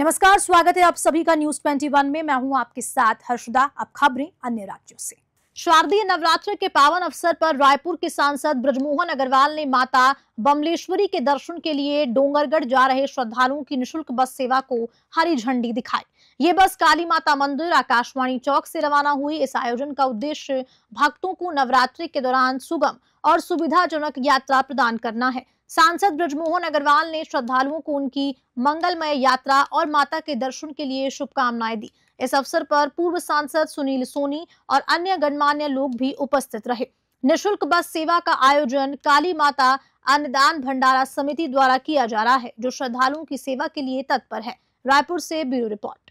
नमस्कार स्वागत है आप सभी का न्यूज 21 में मैं हूं आपके साथ हर्षदा अब खबरें अन्य राज्यों से शारदीय नवरात्र के पावन अवसर पर रायपुर के सांसद ब्रजमोहन अग्रवाल ने माता बमलेश्वरी के दर्शन के लिए डोंगरगढ़ जा रहे श्रद्धालुओं की निशुल्क बस सेवा को हरी झंडी दिखाई ये बस काली माता मंदिर आकाशवाणी चौक से रवाना हुई इस आयोजन का उद्देश्य भक्तों को नवरात्रि के दौरान सुगम और सुविधाजनक यात्रा प्रदान करना है सांसद ब्रजमोहन अग्रवाल ने श्रद्धालुओं को उनकी मंगलमय यात्रा और माता के दर्शन के लिए शुभकामनाएं दी इस अवसर पर पूर्व सांसद सुनील सोनी और अन्य गणमान्य लोग भी उपस्थित रहे निशुल्क बस सेवा का आयोजन काली माता अन्नदान भंडारा समिति द्वारा किया जा रहा है जो श्रद्धालुओं की सेवा के लिए तत्पर है रायपुर से ब्यूरो रिपोर्ट